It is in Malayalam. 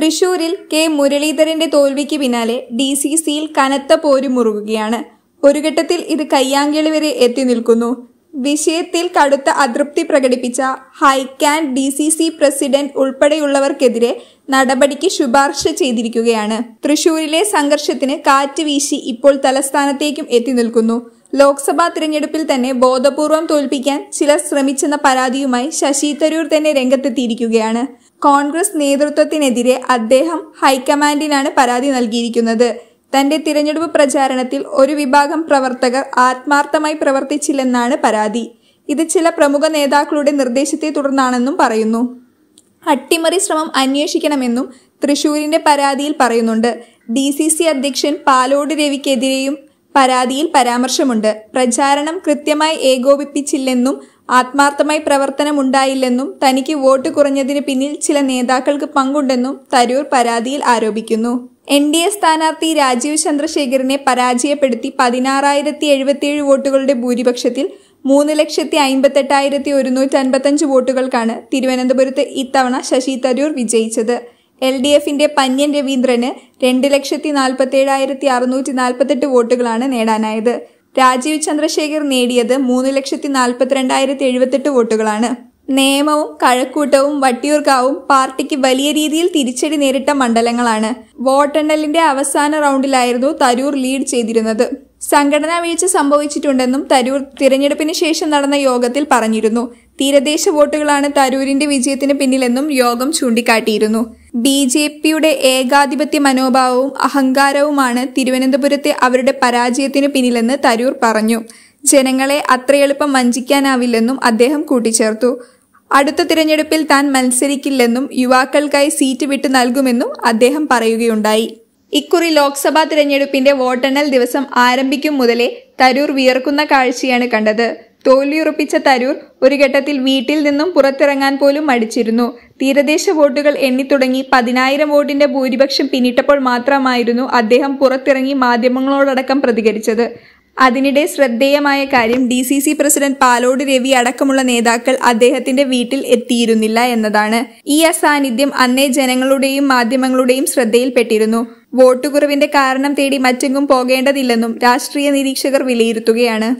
തൃശൂരിൽ കെ മുരളീധരന്റെ തോൽവിക്ക് പിന്നാലെ ഡി സി സിയിൽ കനത്ത പോരും മുറുകുകയാണ് ഒരു ഘട്ടത്തിൽ ഇത് കയ്യാങ്കളി വരെ എത്തി നിൽക്കുന്നു വിഷയത്തിൽ കടുത്ത അതൃപ്തി പ്രകടിപ്പിച്ച ഹൈക്കാൻ ഡി സി സി പ്രസിഡന്റ് ഉൾപ്പെടെയുള്ളവർക്കെതിരെ നടപടിക്ക് ശുപാർശ ചെയ്തിരിക്കുകയാണ് തൃശൂരിലെ സംഘർഷത്തിന് കാറ്റ് വീശി ഇപ്പോൾ തലസ്ഥാനത്തേക്കും എത്തി നിൽക്കുന്നു ലോക്സഭാ തിരഞ്ഞെടുപ്പിൽ തന്നെ ബോധപൂർവം തോൽപ്പിക്കാൻ ചിലർ ശ്രമിച്ചെന്ന പരാതിയുമായി ശശി തരൂർ തന്നെ രംഗത്തെത്തിയിരിക്കുകയാണ് കോൺഗ്രസ് നേതൃത്വത്തിനെതിരെ അദ്ദേഹം ഹൈക്കമാൻഡിനാണ് പരാതി നൽകിയിരിക്കുന്നത് തന്റെ തിരഞ്ഞെടുപ്പ് പ്രചാരണത്തിൽ ഒരു വിഭാഗം പ്രവർത്തകർ ആത്മാർത്ഥമായി പ്രവർത്തിച്ചില്ലെന്നാണ് പരാതി ഇത് ചില പ്രമുഖ നേതാക്കളുടെ നിർദ്ദേശത്തെ തുടർന്നാണെന്നും പറയുന്നു അട്ടിമറി ശ്രമം അന്വേഷിക്കണമെന്നും തൃശൂരിന്റെ പരാതിയിൽ പറയുന്നുണ്ട് ഡി സി സി അധ്യക്ഷൻ പാലോട് രവിക്കെതിരെയും പരാതിയിൽ പരാമർശമുണ്ട് പ്രചാരണം കൃത്യമായി ഏകോപിപ്പിച്ചില്ലെന്നും ആത്മാർത്ഥമായി പ്രവർത്തനമുണ്ടായില്ലെന്നും തനിക്ക് വോട്ട് കുറഞ്ഞതിന് പിന്നിൽ ചില നേതാക്കൾക്ക് പങ്കുണ്ടെന്നും തരൂർ പരാതിയിൽ ആരോപിക്കുന്നു എൻ ഡി എ സ്ഥാനാർത്ഥി രാജീവ് ചന്ദ്രശേഖരനെ പരാജയപ്പെടുത്തി പതിനാറായിരത്തി എഴുപത്തിയേഴ് വോട്ടുകളുടെ ഭൂരിപക്ഷത്തിൽ മൂന്ന് ലക്ഷത്തി അമ്പത്തെട്ടായിരത്തി ഒരുന്നൂറ്റി അൻപത്തഞ്ച് വോട്ടുകൾക്കാണ് തിരുവനന്തപുരത്ത് ഇത്തവണ ശശി തരൂർ വിജയിച്ചത് എൽ ഡി എഫിന്റെ പന്യൻ രവീന്ദ്രന് രണ്ട് ലക്ഷത്തി ഏഴായിരത്തി അറുന്നൂറ്റി നാൽപ്പത്തെട്ട് വോട്ടുകളാണ് നേടാനായത് രാജീവ് ചന്ദ്രശേഖർ നേടിയത് മൂന്ന് ലക്ഷത്തി നാൽപ്പത്തിരണ്ടായിരത്തി എഴുപത്തെട്ട് വോട്ടുകളാണ് നേമവും കഴക്കൂട്ടവും വട്ടിയൂർക്കാവും പാർട്ടിക്ക് വലിയ രീതിയിൽ തിരിച്ചടി നേരിട്ട മണ്ഡലങ്ങളാണ് വോട്ടെണ്ണലിന്റെ അവസാന റൗണ്ടിലായിരുന്നു തരൂർ ലീഡ് ചെയ്തിരുന്നത് സംഘടനാ വീഴ്ച സംഭവിച്ചിട്ടുണ്ടെന്നും തരൂർ തിരഞ്ഞെടുപ്പിന് ശേഷം നടന്ന യോഗത്തിൽ പറഞ്ഞിരുന്നു തീരദേശ വോട്ടുകളാണ് തരൂരിന്റെ വിജയത്തിന് പിന്നിലെന്നും യോഗം ചൂണ്ടിക്കാട്ടിയിരുന്നു ബി ജെ പിയുടെ ഏകാധിപത്യ മനോഭാവവും അഹങ്കാരവുമാണ് തിരുവനന്തപുരത്തെ അവരുടെ പരാജയത്തിന് പിന്നിലെന്ന് തരൂർ പറഞ്ഞു ജനങ്ങളെ അത്ര എളുപ്പം വഞ്ചിക്കാനാവില്ലെന്നും അദ്ദേഹം കൂട്ടിച്ചേർത്തു അടുത്ത തിരഞ്ഞെടുപ്പിൽ താൻ മത്സരിക്കില്ലെന്നും യുവാക്കൾക്കായി സീറ്റ് വിട്ടു നൽകുമെന്നും അദ്ദേഹം പറയുകയുണ്ടായി ഇക്കുറി ലോക്സഭാ തിരഞ്ഞെടുപ്പിന്റെ വോട്ടെണ്ണൽ ദിവസം ആരംഭിക്കും മുതലേ തരൂർ വിയർക്കുന്ന കാഴ്ചയാണ് കണ്ടത് തോൽവിയുറപ്പിച്ച തരൂർ ഒരു ഘട്ടത്തിൽ വീട്ടിൽ നിന്നും പുറത്തിറങ്ങാൻ പോലും മടിച്ചിരുന്നു തീരദേശ വോട്ടുകൾ എണ്ണിത്തുടങ്ങി പതിനായിരം വോട്ടിന്റെ ഭൂരിപക്ഷം പിന്നിട്ടപ്പോൾ മാത്രമായിരുന്നു അദ്ദേഹം പുറത്തിറങ്ങി മാധ്യമങ്ങളോടക്കം പ്രതികരിച്ചത് അതിനിടെ ശ്രദ്ധേയമായ കാര്യം D C C president Palode Ravi അടക്കമുള്ള നേതാക്കൾ അദ്ദേഹത്തിന്റെ വീട്ടിൽ എത്തിയിരുന്നില്ല എന്നതാണ് ഈ അസാന്നിധ്യം അന്നേ ജനങ്ങളുടെയും മാധ്യമങ്ങളുടെയും ശ്രദ്ധയിൽപ്പെട്ടിരുന്നു വോട്ടുകുറവിന്റെ കാരണം തേടി മറ്റെങ്ങും പോകേണ്ടതില്ലെന്നും രാഷ്ട്രീയ നിരീക്ഷകർ വിലയിരുത്തുകയാണ്